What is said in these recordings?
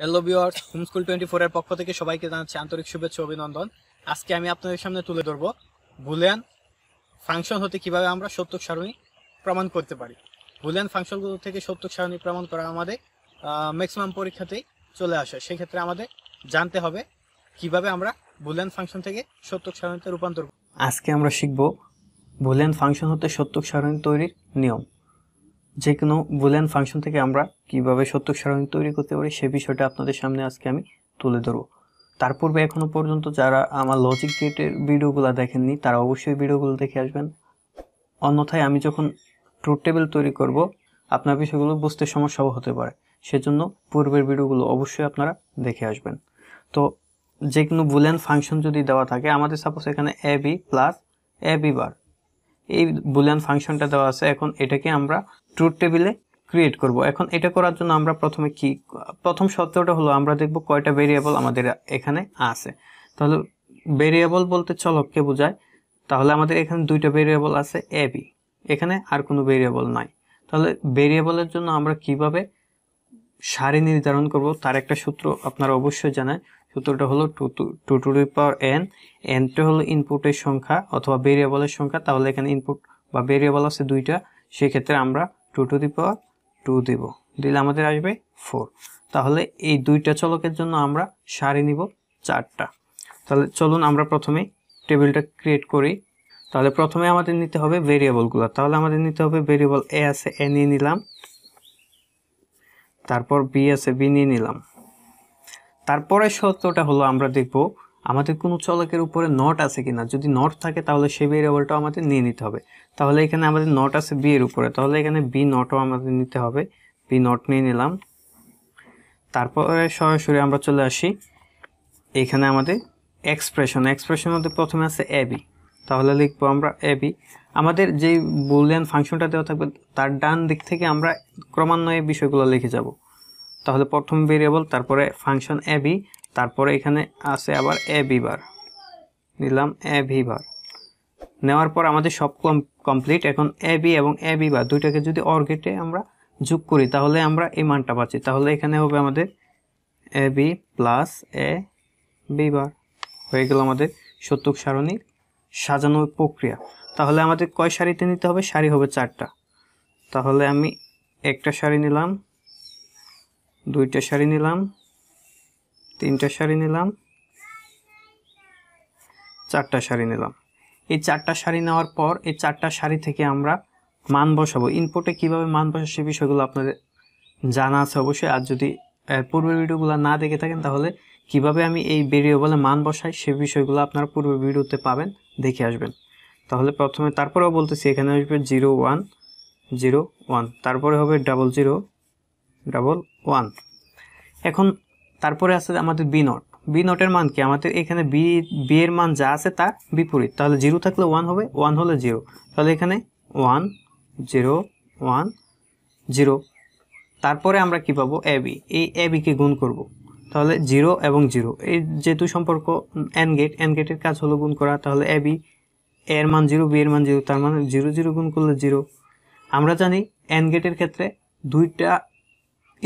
Hello viewers school twenty ফোরের পক্ষ থেকে সবাইকে জানাচ্ছি আন্তরিক শুভেচ্ছা অভিনন্দন আজকে আমি আপনাদের সামনে তুলে ধরবো বুলিয়ান ফাংশন হতে কিভাবে আমরা সত্যক সারণী প্রমাণ করতে পারি বুলিয়ান ফাংশনগুলো থেকে সত্যক সারণী প্রমাণ করা আমাদের ম্যাক্সিমাম পরীক্ষাতেই চলে আসে সেক্ষেত্রে আমাদের জানতে হবে কিভাবে আমরা বুলিয়ান ফাংশন থেকে সত্যক সারণীতে রূপান্তর আজকে আমরা শিখব বুলিয়ান ফাংশন হতে সত্যক সারণী তৈরির নিয়ম যে কোনো বুলিয়ান ফাংশন থেকে আমরা কিভাবে সত্যক সারণী তৈরি করতে পারি সে বিষয়টা আপনাদের সামনে আজকে আমি তুলে ধরবো তার পূর্বে এখনও পর্যন্ত যারা আমার লজিক গেটের ভিডিওগুলো দেখেননি তারা অবশ্যই ভিডিওগুলো দেখে আসবেন অন্যথায় আমি যখন ট্রুথ টেবিল তৈরি করব আপনার বিষয়গুলো বুঝতে সমস্যাও হতে পারে সেজন্য পূর্বের ভিডিওগুলো অবশ্যই আপনারা দেখে আসবেন তো যে কোনো বুলিয়ান ফাংশন যদি দেওয়া থাকে আমাদের সাপোজ এখানে A B plus A B bar এই বুলিয়ান ফাংশনটা দেওয়া আছে এখন এটাকে আমরা ট্রুথ টেবিলে ক্রিয়েট করব এখন এটা করার জন্য আমরা প্রথমে কি প্রথম সত্যটা হলো আমরা দেখব কয়টা ভেরিয়েবল আমাদের এখানে আছে তাহলে ভেরিয়েবল বলতে চলো কে বোঝায় তাহলে আমাদের এখানে দুইটা ভেরিয়েবল আছে এ বি এখানে আর কোনো ভেরিয়েবল নাই তাহলে ভেরিয়েবলের জন্য আমরা কিভাবে সারি নির্ধারণ করব তার একটা সূত্র আপনারা অবশ্যই জানেন সূত্রটা হলো two two to power N এনটা হলো ইনপুটের সংখ্যা অথবা ভেরিয়েবলের সংখ্যা তাহলে এখানে ইনপুট বা ভেরিয়েবল আছে দুইটা সেক্ষেত্রে আমরা two to the power two দেব দিলে আমাদের আসবে ফোর তাহলে এই দুইটা চলকের জন্য আমরা সারি নিব চারটা তাহলে চলুন আমরা প্রথমে টেবিলটা ক্রিয়েট করি তাহলে প্রথমে আমাদের নিতে হবে ভেরিয়েবলগুলো তাহলে আমাদের নিতে হবে ভেরিয়েবল এ আছে এ নিয়ে নিলাম তারপর বি আছে বি নিয়ে নিলাম তারপরে সত্যটা হলো আমরা দেখবো আমাদের কোনো চলকের উপরে নট আছে কিনা যদি নট থাকে তাহলে সেই ভেরিয়েবলটাও আমাদের নিয়ে নিতে হবে তাহলে এখানে আমাদের নট আছে বি এর উপরে তাহলে এখানে বি নটও আমাদের নিতে হবে বি নট নিয়ে নিলাম তারপরে সরাসরি আমরা চলে আসি এখানে আমাদের এক্সপ্রেশন এক্সপ্রেশন মধ্যে প্রথমে আছে এবি তাহলে লিখবো আমরা অ্যাবি আমাদের যে বুলিয়ান ফাংশনটা দেওয়া থাকবে তার ডান দিক থেকে আমরা ক্রমান্বয়ে বিষয়গুলো লিখে যাব তাহলে প্রথম ভেরিয়েবল তারপরে ফাংশন এবি তারপরে এখানে আছে আবার এ বিবার নিলাম এ বিবার নেওয়ার পর আমাদের সব কমপ্লিট এখন এ বি এবং এ বি দুইটাকে যদি অর গেটে আমরা যোগ করি তাহলে আমরা এই মানটা পাচ্ছি তাহলে এখানে হবে আমাদের A B plus A B bar হয়ে গেল আমাদের সত্যক সারণীর সাজানোর প্রক্রিয়া তাহলে আমাদের কয় শাড়িতে নিতে হবে শাড়ি হবে চারটা তাহলে আমি একটা শাড়ি নিলাম দুইটা শাড়ি নিলাম তিনটা শাড়ি নিলাম চারটা শাড়ি নিলাম এই চারটা শাড়ি নেওয়ার পর এই চারটা শাড়ি থেকে আমরা মান বসাবো ইনপুটে কিভাবে মান বসা সে বিষয়গুলো আপনাদের জানা আছে অবশ্যই আর যদি পূর্বের ভিডিওগুলো না দেখে থাকেন তাহলে কিভাবে আমি এই ভেরিয়েবলে মান বসাই সে বিষয়গুলো আপনারা পূর্বের ভিডিওতে পাবেন দেখে আসবেন তাহলে প্রথমে তারপরেও বলতেছি এখানে আসবে জিরো ওয়ান জিরো ওয়ান তারপরে হবে ডাবল জিরো ডাবল ওয়ান এখন তারপরে আছে আমাদের বি নট বি নটের মান কি আমাদের এখানে বি বি এর মান যা আছে তার বিপরীত তাহলে জিরো থাকলে ওয়ান হবে ওয়ান হলে জিরো তাহলে এখানে ওয়ান জিরো ওয়ান জিরো তারপরে আমরা কি পাবো এ বি এই এ বিকে গুণ করব। তাহলে জিরো এবং জিরো এই যেহেতু সম্পর্ক এন গেট এন গেটের কাজ হলো গুণ করা তাহলে এ বি এর মান জিরো বি এর মান জিরো তার মানে জিরো জিরো গুণ করলে জিরো আমরা জানি এন গেটের ক্ষেত্রে দুইটা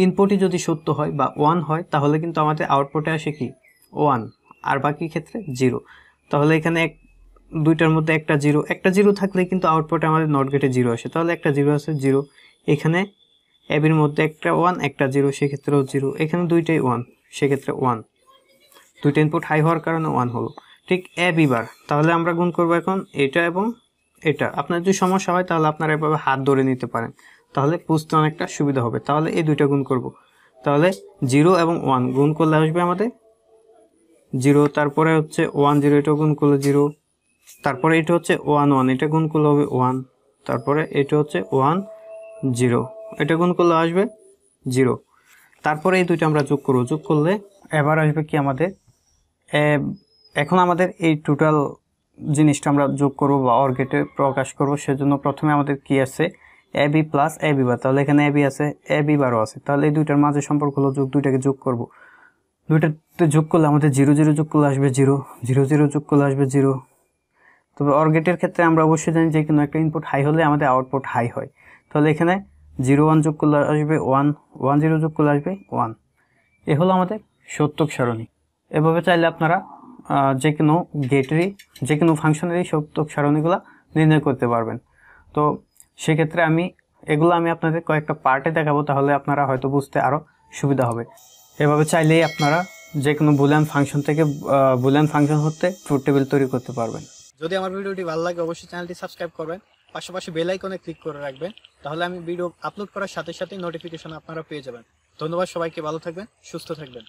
ইনপুটই যদি সত্য হয় বা ওয়ান হয় তাহলে কিন্তু আমাদের আউটপুটে আসে কি ওয়ান আর বাকি ক্ষেত্রে জিরো তাহলে এখানে এক দুইটার মধ্যে একটা জিরো একটা জিরো থাকলে কিন্তু আউটপুটে আমাদের নট গেটে জিরো আসে তাহলে একটা জিরো আছে জিরো এখানে অ্যাবের মধ্যে একটা ওয়ান একটা জিরো সেক্ষেত্রেও জিরো এখানে দুইটাই ওয়ান সেক্ষেত্রে ওয়ান দুইটা ইনপুট হাই হওয়ার কারণে ওয়ান হলো ঠিক অ্যাবি বার তাহলে আমরা গুণ করবো এখন এটা এবং এটা আপনার যদি সমস্যা হয় তাহলে আপনারা এভাবে হাত ধরে নিতে পারেন তাহলে বুঝতে অনেকটা সুবিধা হবে তাহলে এই দুইটা গুণ করব। তাহলে জিরো এবং ওয়ান গুণ করলে আসবে আমাদের জিরো তারপরে হচ্ছে ওয়ান জিরো এটা গুণ করলে জিরো তারপরে এটা হচ্ছে ওয়ান ওয়ান এটা গুণ করলে হবে ওয়ান তারপরে এটা হচ্ছে ওয়ান জিরো এটা গুণ করলে আসবে জিরো তারপরে এই দুইটা আমরা যোগ করবো যোগ করলে এবার আসবে কি আমাদের এখন আমাদের এই টোটাল জিনিসটা আমরা যোগ করব বা অর্গেটে প্রকাশ করব সেজন্য প্রথমে আমাদের কি আছে AB plus A B bar তাহলে এখানে এবি আছে এ বি বারও আছে তাহলে এই দুইটার মাঝে সম্পর্ক হলো যোগ দুইটাকে যোগ করব দুইটাতে যোগ করলে আমাদের জিরো জিরো যোগ করলে আসবে জিরো জিরো জিরো যোগ করলে আসবে জিরো তবে অর্গেটের ক্ষেত্রে আমরা অবশ্যই জানি যে কোনো একটা ইনপুট হাই হলে আমাদের আউটপুট হাই হয় তাহলে এখানে জিরো ওয়ান যোগ করলে আসবে ওয়ান ওয়ান জিরো যোগ করলে আসবে ওয়ান এ হলো আমাদের সত্যক সারণী এভাবে চাইলে আপনারা যে কোনো গেটেরই যে কোনো ফাংশনেরই সত্যক সারণীগুলো নির্ণয় করতে পারবেন তো সেক্ষেত্রে আমি এগুলো আমি আপনাদের কয়েকটা পার্টে দেখাবো তাহলে আপনারা হয়তো বুঝতে আরও সুবিধা হবে এভাবে চাইলেই আপনারা যে কোনো বুলিয়ান ফাংশন থেকে বুলিয়ান ফাংশন হতে ট্রুথ টেবিল তৈরি করতে পারবেন যদি আমার ভিডিওটি ভালো লাগে অবশ্যই চ্যানেলটি সাবস্ক্রাইব করবেন পাশাপাশি বেলাইকনে ক্লিক করে রাখবেন তাহলে আমি ভিডিও আপলোড করার সাথে সাথে নোটিফিকেশন আপনারা পেয়ে যাবেন ধন্যবাদ সবাইকে ভালো থাকবেন সুস্থ থাকবেন